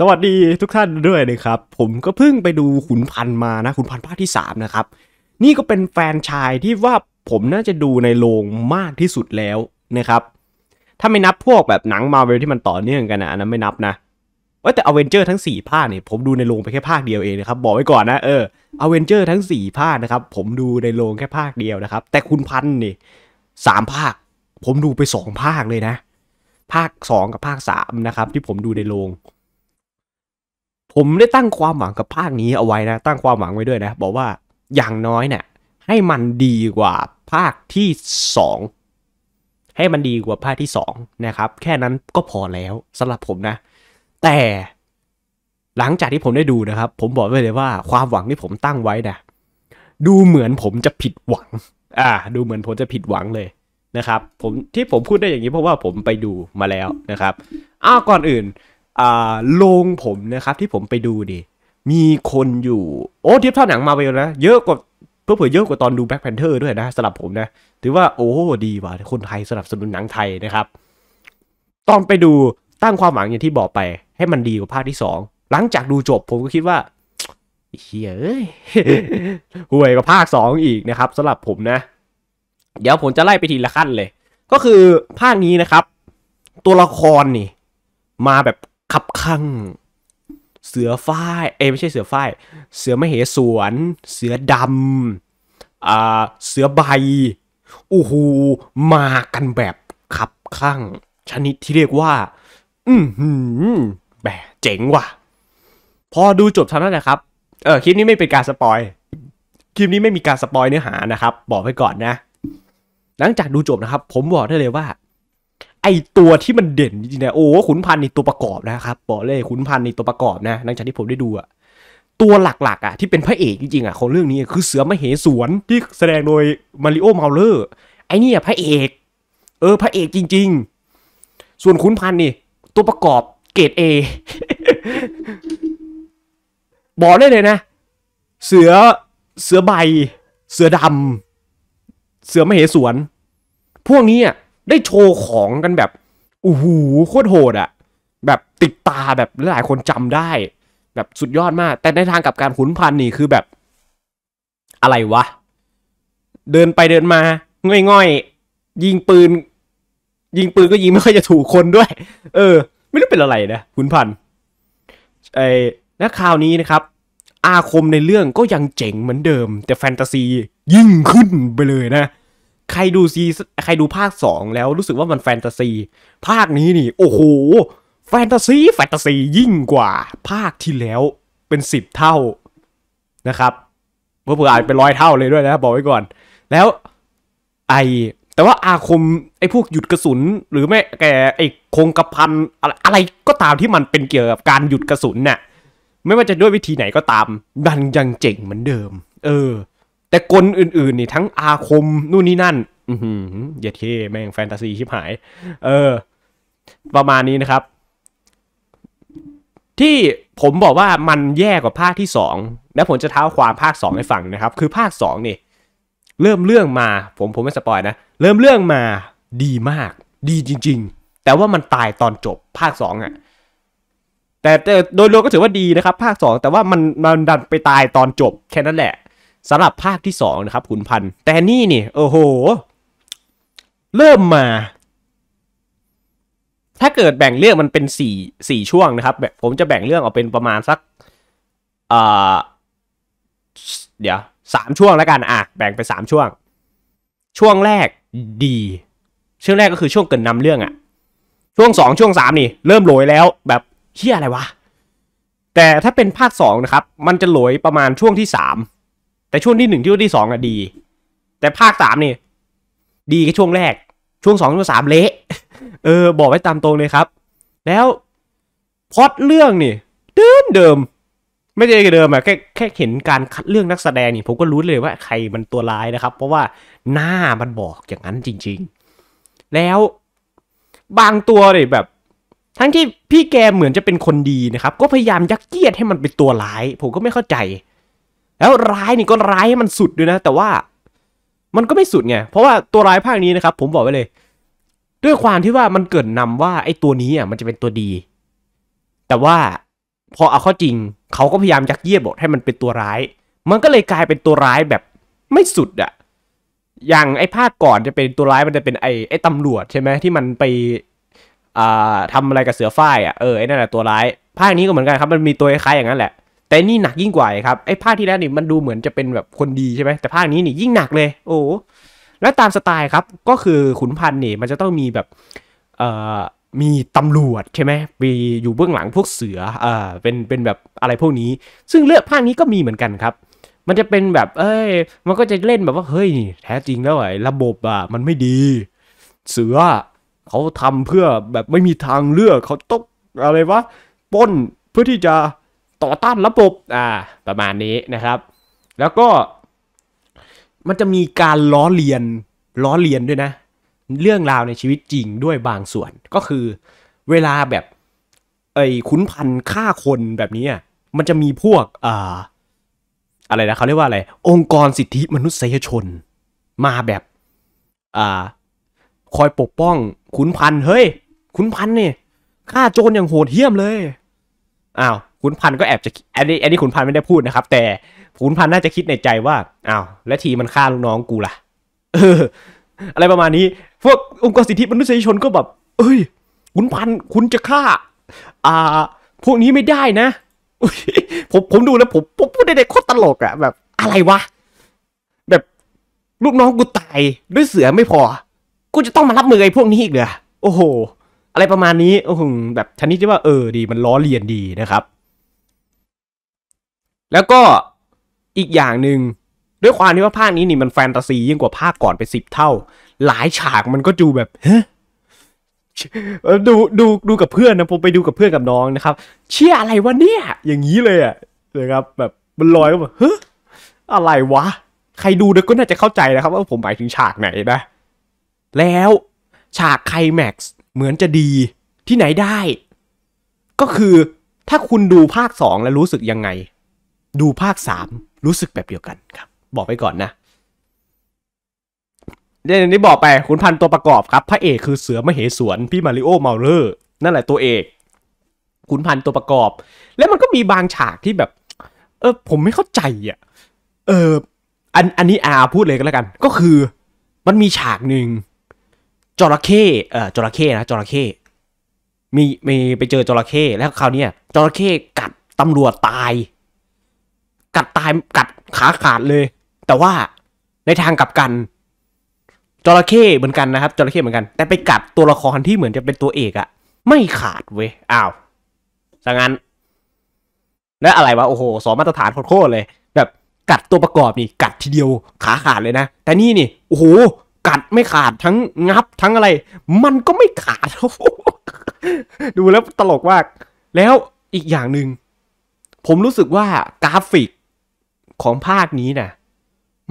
สวัสดีทุกท่านด้วยนะครับ ผมก็เพิ่งไปดูขุนพันมานะขุนพันภาคที่3นะครับนี่ก็เป็นแฟนชายที่ว่าผมน่าจะดูในโรงมากที่สุดแล้วนะครับถ้าไม่นับพวกแบบหนังมาเวลที่มันต่อเนื่องกันนะอันนั้นไม่นับนะว่าแต่อเวนเจอร์ทั้ง4ภาคเนี่ยผมดูในโรงไปแค่ภาคเดียวเองนะครับบอกไว้ก่อนนะเอออเวนเจอร์ทั้ง4ภาคนะครับผมดูในโรงแค่ภาคเดียวนะครับ แต่คุณพันนี่สามภาค ผมดูไป2ภาคเลยนะภาค2กับภาค3นะครับที่ผมดูในโรงผมได้ตั้งความหวังกับภาคนี้เอาไว้นะ ตั้งความหวังไว้ด้วยนะ บอกว่าอย่างน้อยเนี่ยให้มันดีกว่าภาคที่สองให้มันดีกว่าภาคที่สองนะครับ แค่นั้นก็พอแล้วสำหรับผมนะ แต่หลังจากที่ผมได้ดูนะครับ ผมบอกไว้เลยว่าความหวังที่ผมตั้งไว้นะดูเหมือนผมจะผิดหวัง อ่า ดูเหมือนผมจะผิดหวังเลยนะครับ ผมที่ผมพูดได้อย่างนี้เพราะว่าผมไปดูมาแล้วนะครับ อ้าว ก่อนอื่นโรงผมนะครับที่ผมไปดูดิมีคนอยู่โอ้เทียบเท่าหนังมาเวลนะ เยอะกว่าเพื่อเผื่อเยอะกว่าตอนดูแบ็คแพนเทอร์ด้วยนะสำหรับผมนะถือว่าโอ้ดีว่ะคนไทยสนับสนุนหนังไทยนะครับตอนไปดูตั้งความหวังอย่างที่บอกไป ให้มันดีกว่าภาคที่ 2 หลังจากดูจบผมก็คิดว่าเฮียเ้ย ห่วยกว่าภาค 2 อีกนะครับสำหรับผมนะ เดี๋ยวผมจะไล่ไปทีละขั้นเลย ก็คือภาคนี้นะครับ ตัวละครนี่ มาแบบขับขังเสือฝ้ายเอไม่ใช่เสือฝ้ายเสือมเหสวนเสือดำอ่าเสือใบอู้หูมากันแบบ ขับข้างชนิดที่เรียกว่า อืมหืมแบบเจ๋งว่ะ พอดูจบเท่านั้นแหละครับเออคลิปนี้ไม่เป็นการสปอยคลิปนี้ไม่มีการสปอยเนื้อหานะครับ บอกไว้ก่อนนะ หลังจากดูจบนะครับ ผมบอกได้เลยว่าไอตัวที่มันเด่นจริงๆนะโอ้ขุนพันธ์นี่ตัวประกอบนะครับบอกเลยขุนพันธ์นี่ตัวประกอบนะหลังจากที่ผมได้ดูอะตัวหลักๆอะที่เป็นพระเอกจริงๆอะของเรื่องนี้ คือเสือมเหสวนที่แสดงโดยมาริโอเมาเลอร์ ไอเนี่ยพระเอก เออ พระเอกจริง ๆ ส่วนขุนพันธ์นี่ตัวประกอบเกรดเอบอกได้เลยนะ เสือเสือใบ เสือดำเสือมเหสวนพวกนี้อะได้โชว์ของกันแบบโอ้โหโคตรโหดอะแบบติดตาแบบหลายคนจำได้ แบบสุดยอดมาก แต่ในทางกับการขุนพันนี่คือแบบ อะไรวะ เดินไปเดินมา ง่อยๆ ยิงปืน ยิงปืนก็ยิงไม่ค่อยจะถูกคนด้วย เออ ไม่รู้เป็นอะไรนะขุนพันไอ้และคราวนี้นะครับ อาคมในเรื่องก็ยังเจ๋งเหมือนเดิม แต่แฟนตาซียิ่งขึ้นไปเลยนะใครดูซีใครดูภาค 2 แล้วรู้สึกว่ามันแฟนตาซี ภาคนี้นี่ โอ้โหแฟนตาซีแฟนตาซียิ่งกว่า ภาคที่แล้วเป็นสิบเท่านะครับเพื่อเผื่ออาจเป็นร้อยเท่าเลยด้วยนะบอกไว้ก่อน แล้ว ไอแต่ว่าอาคม ไอพวกหยุดกระสุน หรือไม่ แกไอคงกระพันอะไรก็ตามที่มันเป็นเกี่ยวกับการหยุดกระสุนเนี่ยไม่ว่าจะด้วยวิธีไหนก็ตามมันยังเจ๋งเหมือนเดิม เออแต่กลอื่นๆ นี่ทั้งอาคมนู่นนี่นั่น อืเหยียเคแม่งแฟนตาซีชิบหาย เออ ประมาณนี้นะครับ ที่ผมบอกว่ามันแย่กว่าภาคที่สองและผมจะเท้าความภาคสองให้ฟังนะครับ คือภาคสองนี่ เริ่มเรื่องมา ผมผมไม่สปอยนะเริ่มเรื่องมาดีมาก ดีจริง ๆ แต่ว่ามันตายตอนจบภาคสอง่ะแต่โดยรวมก็ถือว่าดีนะครับ ภาค 2 แต่ว่ามันมันดันไปตายตอนจบแค่นั้นแหละสำหรับภาคที่2นะครับขุนพันธ์ แต่นี่นี่ โอ้โหเริ่มมา ถ้าเกิดแบ่งเรื่องมันเป็น4 4ช่วงนะครับผมจะแบ่งเรื่องออกเป็นประมาณสักเดี๋ยวสามช่วงแล้วกันอ่ะแบ่งไปสามช่วง ช่วงแรกดี ช่วงแรกก็คือช่วงเกินนำเรื่องอะช่วงสองช่วงสามนี่เริ่มโหลยแล้วแบบเฮียอะไรวะแต่ถ้าเป็นภาคสองนะครับมันจะโหลยประมาณช่วงที่สามแต่ช่วงที่หนึ่งช่วงที่สองอะดี แต่ภาคสามนี่ดีแค่ช่วงแรก ช่วงสองช่วงสามเละเออ บอกไว้ตามตรงเลยครับ แล้วพอดเรื่องนี่เดิมเดิม ไม่ใช่เดิมอะแค่แค่เห็นการคัดเรื่องนักแสดงนี่ผมก็รู้เลยว่าใครมันตัวร้ายนะครับ เพราะว่าหน้ามันบอกอย่างนั้นจริง ๆ แล้วบางตัวเนี่ยแบบ ทั้งที่พี่แกเหมือนจะเป็นคนดีนะครับ ก็พยายามยักเยียดให้มันเป็นตัวร้าย ผมก็ไม่เข้าใจแล้วร้ายนี่ก็ร้ายให้มันสุดด้วยนะแต่ว่า มันก็ไม่สุดไงเพราะว่าตัวร้ายภาคนี้นะครับผมบอกไว้เลย ด้วยความที่ว่ามันเกิดนำว่าไอ้ตัวนี้อ่ะมันจะเป็นตัวดี แต่ว่า พอเอาข้อจริงเขาก็พยายามยักเยียบบทให้มันเป็นตัวร้าย มันก็เลยกลายเป็นตัวร้ายแบบไม่สุด อ่ะอย่างไอ้ภาคก่อนจะเป็นตัวร้ายมันจะเป็นไอ้ไอ้ตำรวจใช่ไหมที่มันไปอ่าทำอะไรกับเสือฝ้ายอ่ะเออไอ้นั่นแหละตัวร้ายภาคนี้ก็เหมือนกันครับมันมีตัวคล้ายอย่างนั้นแหละแต่นี่หนักยิ่งกว่าครับไอ้ภาคที่แล้วนี่มันดูเหมือนจะเป็นแบบคนดีใช่ไหมแต่ภาคนี้นี่ยิ่งหนักเลย โอ้แล้วตามสไตล์ครับ ก็คือขุนพันธ์นี่มันจะต้องมีแบบเอ่อมีตำรวจใช่ไหมมีอยู่เบื้องหลังพวกเสืออ่าเป็นเป็นแบบอะไรพวกนี้ ซึ่งเลือกภาคนี้ก็มีเหมือนกันครับ มันจะเป็นแบบ เอ้ยมันก็จะเล่นแบบว่าเฮ้ยแท้จริงแล้วไอ้ระบบอ่ะมันไม่ดี เสือเขาทำเพื่อแบบไม่มีทางเลือกเขาต้องอะไรวะป้นเพื่อที่จะต่อต้านระบบอ่า ประมาณนี้นะครับ แล้วก็มันจะมีการล้อเลียนล้อเลียนด้วยนะ เรื่องราวในชีวิตจริงด้วยบางส่วน ก็คือ เวลาแบบ ไอ้ขุนพันฆ่าคนแบบนี้มันจะมีพวก อ่า อะไรนะเขาเรียกว่าอะไร องค์กรสิทธิมนุษยชน มาแบบ อ่า คอยปกป้อง ขุนพันเฮ้ย ขุนพันเนี่ยฆ่าโจรอย่างโหดเหี้ยมเลยอ้าวขุนพันก็แอบจะอันนี้อันนี้ขุนพันไม่ได้พูดนะครับ แต่ขุนพันน่าจะคิดในใจว่าอ้าวและทีมันฆ่าลูกน้องกูล่ะอะไรประมาณนี้ พวกองค์กรสิทธิมนุษยชนก็แบบ เอ้ยขุนพันคุณจะฆ่า อ่า พวกนี้ไม่ได้นะผมผมดูแล้ว ผมผมพูดได้โคตรตลกอะแบบ อะไรวะแบบลูกน้องกูตายด้วยเสือไม่พอกูจะต้องมารับมือไอ้พวกนี้อีกเหรอโอ้โห อะไรประมาณนี้ โอ้โหแบบชนิดที่ว่าเออดี มันล้อเลียนดีนะครับแล้วก็อีกอย่างหนึ่งด้วยความที่ว่าภาคนี้นี่มันแฟนตาซียิ่งกว่าภาคก่อนไปสิบเท่า หลายฉากมันก็ดูแบบเฮ้ดูดูดูกับเพื่อนนะผมไปดูกับเพื่อนกับน้องนะครับ เชื่ออะไรวะเนี่ย อย่างนี้เลยอะนะครับ แบบมันลอยก็แบบเฮ้อะไรวะ ใครดูเด็กก็น่าจะเข้าใจนะครับว่าผมหมายถึงฉากไหนนะแล้วฉากไคลแม็กซ์เหมือนจะดีที่ไหนได้ ก็คือถ้าคุณดูภาค2แล้วรู้สึกยังไงดูภาค 3 รู้สึกแบบเดียวกันครับ บอกไปก่อนนะเดี๋ยวนี้บอกไปคุณพันตัวประกอบครับพระเอกคือเสือมเหสวนพี่มาริโอเมาเลอร์ นั่นแหละตัวเอกคุณพันตัวประกอบ แล้วมันก็มีบางฉากที่แบบ เออผมไม่เข้าใจอ่ะ เอออันอันนี้อาพูดเลยก็แล้วกัน ก็คือ มันมีฉากหนึ่งจระเข้เออจระเข้นะจระเข้มีมีไปเจอจระเข้แล้วคราวนี้จระเข้กัดตำรวจตายกัดตายกัดขาขาดเลย แต่ว่าในทางกลับกัน จระเข้เหมือนกันนะครับ จระเข้เหมือนกัน แต่ไปกัดตัวละครที่เหมือนจะเป็นตัวเอกอะไม่ขาดเว้ยอ้าวสังงั้น แล้วอะไรวะโอ้โหสองมาตรฐานโคตรเลย แบบ กัดตัวประกอบนี่กัดทีเดียวขาขาดเลยนะ แต่นี่นี่โอ้โห กัดไม่ขาดทั้งงับ ทั้งอะไร มันก็ไม่ขาด ดูแล้วตลกมากแล้วอีกอย่างหนึ่งผมรู้สึกว่ากราฟิกของภาคนี้นะ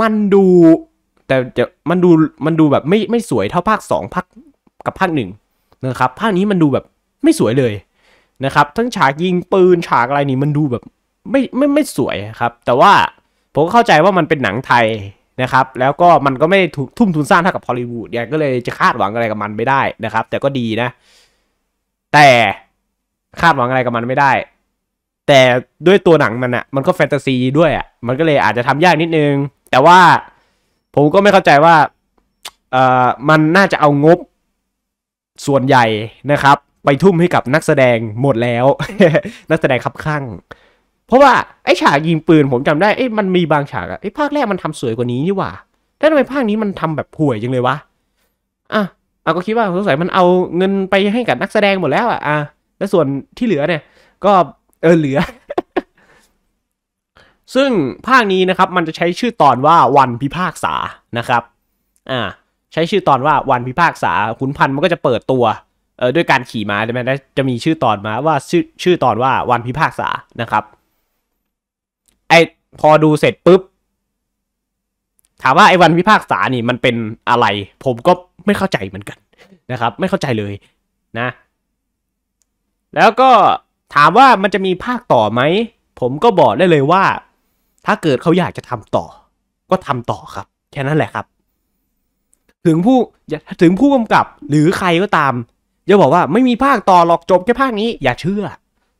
มันดูแต่จะมันดูมันดูแบบไม่ไม่สวยเท่าภาค 2 ภาคกับภาคหนึ่งนะครับภาคนี้มันดูแบบไม่สวยเลยนะครับ ทั้งฉากยิงปืนฉากอะไรนี่มันดูแบบไม่ไม่ไม่สวยครับแต่ว่าผมเข้าใจว่ามันเป็นหนังไทยนะครับ แล้วก็มันก็ไม่ถูกทุ่มทุนสร้างเท่ากับฮอลลีวูดก็เลยจะคาดหวังอะไรกับมันไม่ได้นะครับ แต่ก็ดีนะ แต่คาดหวังอะไรกับมันไม่ได้แต่ด้วยตัวหนังมันอะมันก็แฟนตาซีด้วยอะมันก็เลยอาจจะทำยากนิดนึง แต่ว่าผมก็ไม่เข้าใจว่าเอ่อมันน่าจะเอางบส่วนใหญ่นะครับ ไปทุ่มให้กับนักแสดงหมดแล้ว นักแสดงคับข้าง เพราะว่า ไอ้ฉากยิงปืนผมจำได้ไอ้มันมีบางฉากอะไอ้ภาคแรกมันทำสวยกว่านี้นี่หว่าแต่ทำไมภาคนี้มันทำแบบห่วยจังเลยวะ อ่ะเราก็คิดว่าสงสัยมันเอาเงินไปให้กับนักแสดงหมดแล้วอ่ะ อ่ะ แล้วส่วนที่เหลือเนี่ย ก็เออเหลือ ซึ่งภาคนี้นะครับ มันจะใช้ชื่อตอนว่าวันพิพากษา นะครับ อ่า ใช้ชื่อตอนว่าวันพิพากษา ขุนพันธ์มันก็จะเปิดตัว เออด้วยการขี่ม้าใช่ไหมจะมีชื่อตอนมาว่าชื่อชื่อตอนว่าวันพิพากษา นะครับ ไอพอดูเสร็จปุ๊บถามว่าไอ้วันพิพากษานี่มันเป็นอะไร ผมก็ไม่เข้าใจเหมือนกันนะครับ ไม่เข้าใจเลยนะ แล้วก็ถามว่ามันจะมีภาคต่อไหม ผมก็บอกได้เลยว่า ถ้าเกิดเขาอยากจะทำต่อ ก็ทำต่อครับ แค่นั้นแหละครับ ถึงผู้ถึงผู้กำกับหรือใครก็ตามจะบอกว่าไม่มีภาคต่อหรอกจบแค่ภาคนี้ อย่าเชื่อ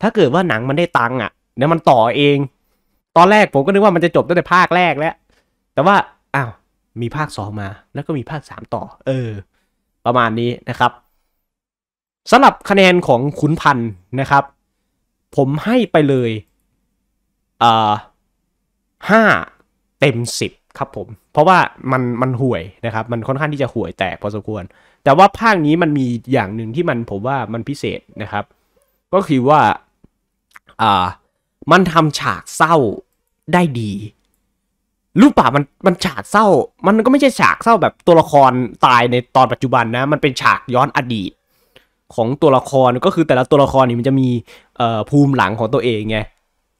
ถ้าเกิดว่าหนังมันได้ตังค์อ่ะเดี๋ยวมันต่อเอง ตอนแรกผมก็นึกว่ามันจะจบตั้งแต่ภาคแรกแล้วแต่ว่าอ้าว มีภาคสองมา แล้วก็มีภาคสามต่อ เออ ประมาณนี้นะครับสำหรับคะแนนของขุนพันธ์นะครับผมให้ไปเลยอ่าห้าเต็มสิบครับผม เพราะว่ามันมันห่วยนะครับ มันค่อนข้างที่จะห่วยแตกพอสมควร แต่ว่าภาคนี้มันมีอย่างหนึ่งที่มันผมว่ามันพิเศษนะครับ ก็คือว่าอ่า มันทำฉากเศร้าได้ดี รูปป่ามันมันฉากเศร้า มันก็ไม่ใช่ฉากเศร้าแบบตัวละครตายในตอนปัจจุบันนะ มันเป็นฉากย้อนอดีตของตัวละครก็คือแต่ละตัวละครนี่มันจะมีเอ่อภูมิหลังของตัวเองไง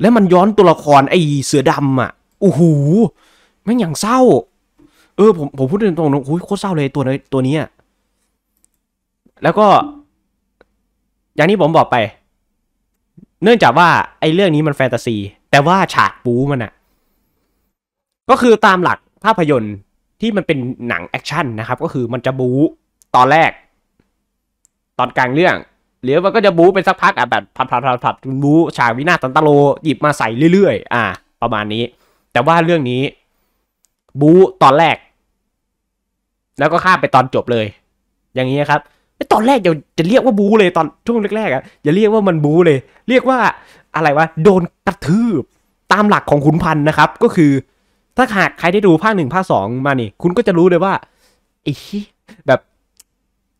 แล้วมันย้อนตัวละครไอ้เสือดำอ่ะโอ้โหม่งอย่างเศร้า เออผมผมพูดตรงๆนะโอ้ยโคตรเศร้าเลยตัวนี้ตัวนี้แล้วก็อย่างนี้ผมบอกไป เนื่องจากว่าไอ้เรื่องนี้มันแฟนตาซี แต่ว่าฉากบู๊มันอะก็คือตามหลักภาพยนตร์ที่มันเป็นหนังแอคชั่นนะครับก็คือมันจะบู๊ตอนแรกตอนกลางเรื่องเหีือมันก็จะบู๊เป็นสักพักอ่ะแบบผัดผัดผัดผัดบู๊ฉากวินาทันตโลหยิบมาใส่เรื่อยๆอ่า ประมาณนี้ แต่ว่าเรื่องนี้ บู๊ตอนแรกแล้วก็ข้าไปตอนจบเลย อย่างนี้ครับตอนแรกอย่าจะเรียกว่าบู๊เลยตอนช่วงแรกๆอ่ะอย่าเรียกว่ามันบู๊เลย เรียกว่าอะไรวะโดนกระทืบตามหลักของขุนพันธ์นะครับ ก็คือ ถ้าหากใครได้ดูภาคหนึ่งภาคสองมานี่ คุณก็จะรู้เลยว่าไอ้แบบ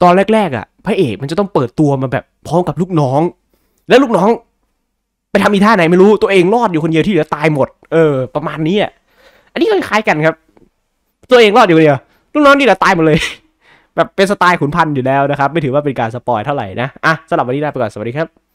ตอนแรกๆอ่ะพระเอกมันจะต้องเปิดตัวมาแบบพร้อมกับลูกน้อง แล้วลูกน้อง ไปทำอีท่าไหนไม่รู้ ตัวเองรอดอยู่คนเดียวที่เหลือตายหมด เออ ประมาณนี้อ่ะ อันนี้ก็คล้ายกันครับ ตัวเองรอดอยู่คนเดียวลูกน้องที่เหลือตายหมดเลย แบบเป็นสไตล์ขุนพันธ์อยู่แล้วนะครับ ไม่ถือว่าเป็นการสปอยเท่าไหร่นะ อ่ะสำหรับวันนี้ลาไปก่อนสวัสดีครับ